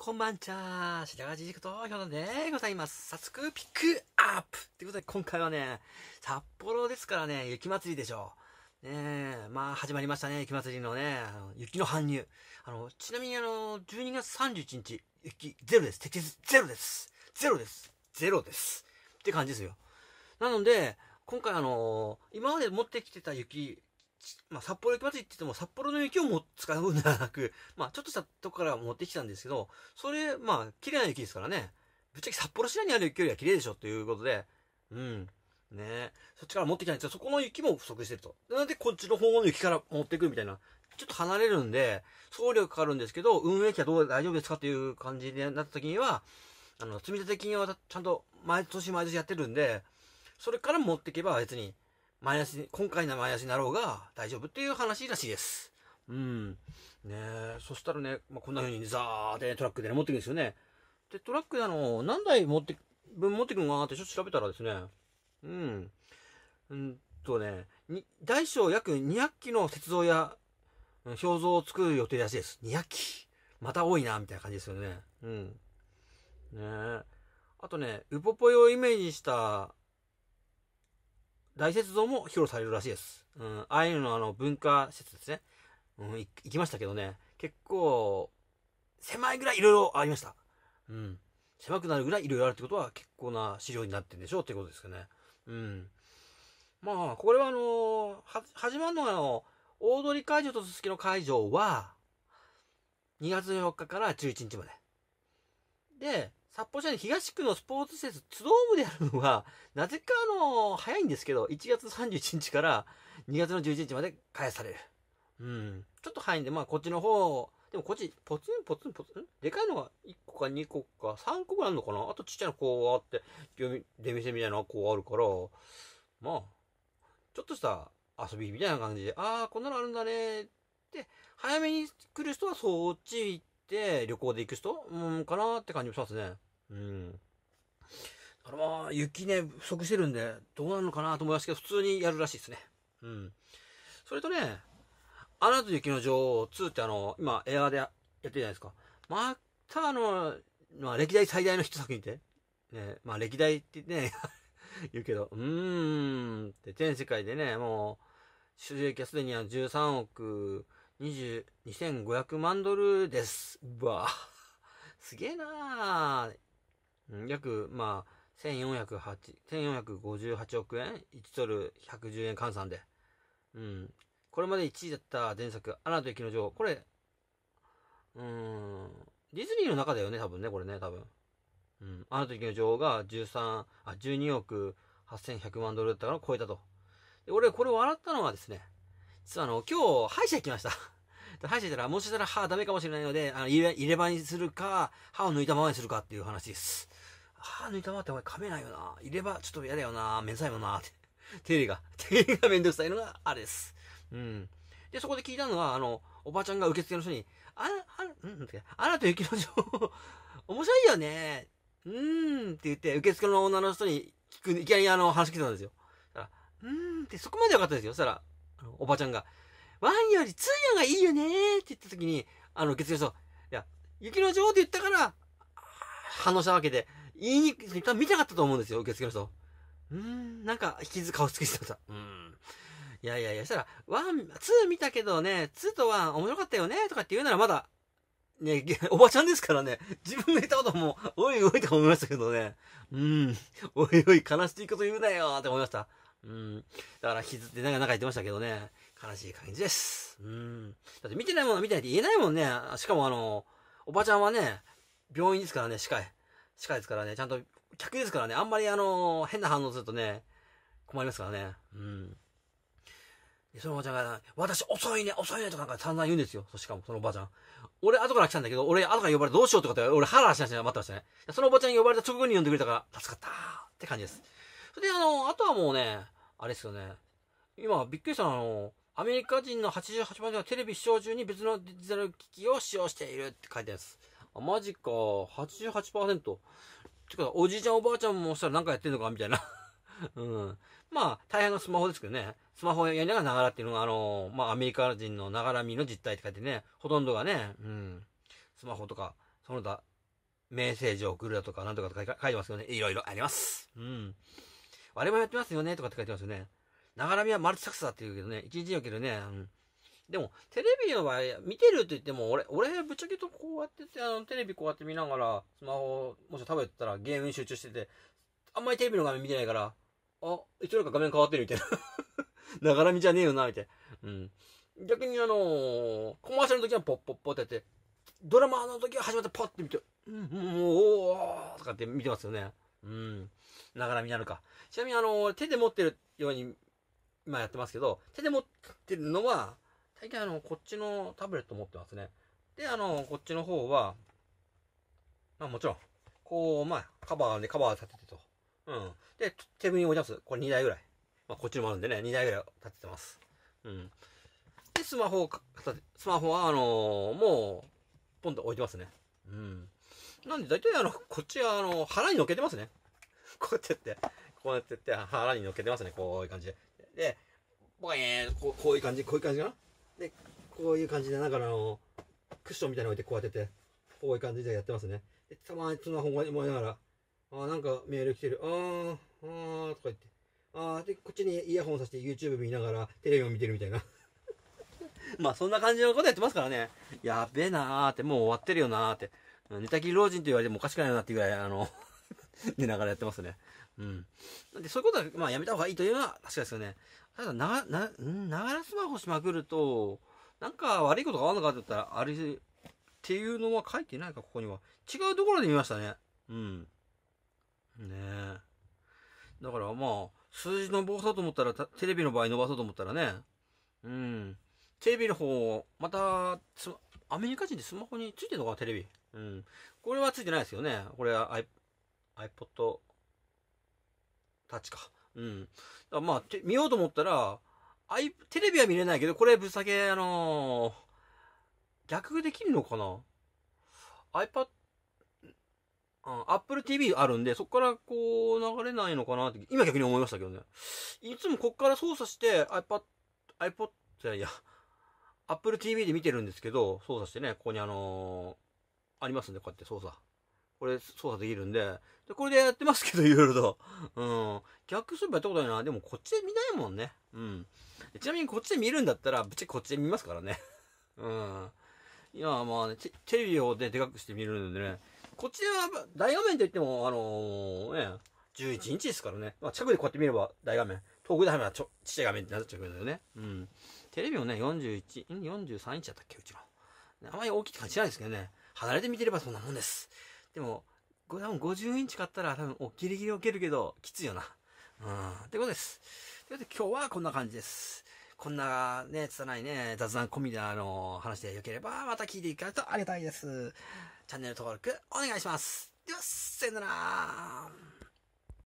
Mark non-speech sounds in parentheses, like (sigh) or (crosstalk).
こんばんちゃー。白髪じじく投票でございます。早速ピックアップということで今回はね、札幌ですからね、雪祭りでしょう。ねえ、まあ始まりましたね、雪祭りのね、あの雪の搬入。あの、ちなみにあの、12月31日、雪ゼロです。適切ゼロです。ゼロです。ゼロです。って感じですよ。なので、今回あの今まで持ってきてた雪まあ、札幌駅まつりって言っても、札幌の雪をも使うんではなく、まあ、ちょっとしたとこから持ってきたんですけど、それ、まあ、綺麗な雪ですからね。ぶっちゃけ札幌市内にある雪よりは綺麗でしょということで、うん。ねそっちから持ってきたんですけど、そこの雪も不足してると。なので、こっちの方の雪から持ってくみたいな。ちょっと離れるんで、送料かかるんですけど、運営費はどう、大丈夫ですかという感じになった時には、あの、積立金はちゃんと毎年毎年やってるんで、それから持っていけば別に前足、今回の前足になろうが大丈夫っていう話らしいです。うん。ねそしたらね、まあ、こんな風にザーって、トラックで、ね、持ってくんですよね。で、トラックであの、何台持って、分持ってくのかなってちょっと調べたらですね、うん。うんとね、大小約200機の鉄道や表像を作る予定らしいです。200機。また多いな、みたいな感じですよね。うん。ねあとね、ウポポイをイメージした大雪像も披露されるらしいです。うん、アイヌのあの文化施設ですね。うん、行きましたけどね、結構、狭いぐらいいろいろありました。うん。狭くなるぐらいいろいろあるってことは結構な資料になってるんでしょうっていうことですかね。うん。まあ、これはあのー、は、始まるのがあの、大通会場とすすきの会場は、2月4日から11日まで。で、札幌市内東区のスポーツ施設、ツドームでやるのが、(laughs) なぜかあの、早いんですけど、1月31日から2月の11日まで開催される。うん。ちょっと早いんで、まあ、こっちの方、でもこっち、ポツンポツンポツンでかいのが1個か2個か3個ぐらいあるのかなあとちっちゃいのこうあって、出店みたいなこうあるから、まあ、ちょっとした遊びみたいな感じで、ああ、こんなのあるんだねって、早めに来る人はそっち行って、旅行で行く人うん、かなって感じもしますね。うん。あか雪ね、不足してるんで、どうなるのかなと思いますけど、普通にやるらしいですね。うん。それとね、アナと雪の女王2ってあの、今映画でやってるじゃないですか。またあの、まあ歴代最大のヒット作品って、ね、まあ歴代ってね、(laughs) 言うけど、うーんって全世界でね、もう、収益はすでに13億20 2500万ドルです。うわすげえなー。約、まあ、1458億円 ?1 ドル110円換算で。うん。これまで1位だった前作、アナと雪の女王。これ、うん、ディズニーの中だよね、多分ね、これね、多分。うん。アナと雪の女王が13、あ、12億8100万ドルだったから超えたと。で、俺、これ笑ったのはですね、実はあの、今日、歯医者行きました。歯医者したら、もしかしたら歯ダメかもしれないので、あの入れ入れ歯にするか、歯を抜いたままにするかっていう話です。歯抜いたままってお前噛めないよな。入れ歯ちょっと嫌だよな。めんどくさいもんな。(laughs) 手入れが、(laughs) 手入れがめんどくさいのがあれです。うん。で、そこで聞いたのは、あの、おばちゃんが受付の人に、あら、あら、んあらと雪の女王、(laughs) 面白いよね。うーんって言って、受付の女の人に聞く、いきなりあの、話聞いたんですよ。うーんって、そこまで良かったですよ。そしたら、おばちゃんが、ワンよりツーがいいよねって言った時に、あの、月曜の人、いや、雪の女王って言ったから、反応したわけで、言いにくい、多分見たかったと思うんですよ、受付の人。うーん、なんか、引きず、顔つきしてた。うん。いやいやいや、したら、ワン、ツー見たけどね、ツーとワン面白かったよね、とかって言うならまだ、ね、(laughs) おばちゃんですからね、自分が言ったことも、おいおいと思いましたけどね、うん、おいおい、悲しいこと言うなよ、って思いました。うん。だから、引きずってなんか言ってましたけどね、悲しい感じです。うん。だって見てないものは見てないって言えないもんね。しかもあの、おばちゃんはね、病院ですからね、歯科医。歯科医ですからね、ちゃんと客ですからね、あんまりあの、変な反応するとね、困りますからね。うん。そのおばちゃんが、私遅いね、遅いねとかなんか散々言うんですよ。しかもそのおばちゃん。俺後から来たんだけど、俺後から呼ばれてどうしようってこと俺ハラハラしながら待ってましたね。そのおばちゃんに呼ばれた直後に呼んでくれたから助かったって感じです。それであの、あとはもうね、あれですよね。今びっくりしたのあの、アメリカ人の88%はテレビ視聴中に別のデジタル機器を使用しているって書いてあるあ、マジか。88%。てか、おじいちゃんおばあちゃんもしたら何かやってんのかみたいな。(laughs) うん。まあ、大半なスマホですけどね。スマホやりながらながらっていうのが、あのまあ、アメリカ人のながらみの実態って書いてね、ほとんどがね、うん。スマホとか、その他、メッセージを送るだとか、なんとかとか書いてますけどね。いろいろあります。うん。我々やってますよね、とかって書いてますよね。長らみはマルチサクサだって言うけどね、一日におけるね、うん。でも、テレビの場合、見てるって言っても、俺、俺、ぶっちゃけとこうやってて、あの、テレビこうやって見ながら、スマホ、もし食べてたらゲームに集中してて、あんまりテレビの画面見てないから、あ、いつよか画面変わってるみたいな。(laughs) ながらみじゃねえよな、みたいな。うん。逆にあのー、コマーシャルの時はポッポッポってやって、ドラマの時は始まってポッて見て、うん、うん、おーとかって見てますよね。うん。ながらみなのか。ちなみにあのー、手で持ってるように今やってますけど、手で持ってるのは、大体あの、こっちのタブレット持ってますね。で、あの、こっちの方は、まあもちろん、こう、まあ、カバーでカバー立ててと。うん。で、テーブルに置いてます。これ2台ぐらい。まあこっちにもあるんでね、2台ぐらい立ててます。うん。で、スマホを、スマホはあのー、もう、ポンと置いてますね。うん。なんで大体あの、こっちはあの、腹に乗っけてますね。こうやってやって、こうやってやって、腹に乗っけてますね。こういう感じで。で、ボえーこうこういう感じ、こういう感じかなで、こういう感じで、なんかあの、クッションみたいなの置いてこうやってて、こういう感じでやってますね。で、たまにスマホ思いながら、あなんかメール来てる、あー、あー、とか言って、あー、で、こっちにイヤホンさせて YouTube 見ながらテレビを見てるみたいな。(laughs) まあそんな感じのことやってますからね。やべえなーって、もう終わってるよなーって。寝たきり老人と言われてもおかしくないなっていうぐらい、あの (laughs) 寝ながらやってますね。うん。なんで、そういうことは、まあ、やめた方がいいというのは確かですよね。ただ、な、な、うん、ながらスマホしまくると、なんか悪いことがあるのかって言ったら、あれ、っていうのは書いてないか、ここには。違うところで見ましたね。うん。ねえ。だからまあ、数字伸ばそうと思ったら、テレビの場合伸ばそうと思ったらね、うん。テレビの方、また、アメリカ人でスマホについてるのかテレビ。うん。これはついてないですよね。これは iPod ッチか。うん。まあ、見ようと思ったら、アイ、テレビは見れないけど、これぶっさけ、あのー、逆できるのかな ?iPad、うん、Apple TV あるんで、そこからこう流れないのかなって、今逆に思いましたけどね。いつもこっから操作して iPad、iPod じゃいや、Apple TV で見てるんですけど、操作してね、ここにあのー、ありますんで、こうやって操作。これ操作できるんで、でこれでやってますけど、(laughs) いろいろと。うん。逆すればやったことないな。でもこっちで見ないもんね。うん。ちなみにこっちで見るんだったら、ぶっちゃこっちで見ますからね。(laughs) うん。いや、まあね、テレビをでかくして見るんでね、こっちは大画面といっても、あのー、ね、11インチですからね。まあ、着でこうやって見れば大画面。遠くで入ればちょちっちゃい画面ってなっちゃうけどね。うん。テレビもね、41、ん ?43 インチだったっけ、うちの。あまり大きく感じないですけどね。離れて見てればそんなもんです。でも、多分50インチ買ったら多分、お、ギリギリ置けるけど、きついよな。うん。ってことです。ということで今日はこんな感じです。こんなね、拙いね、雑談込みであの、話で良ければ、また聞いていただとありがたいです。チャンネル登録お願いします。では、さよなら。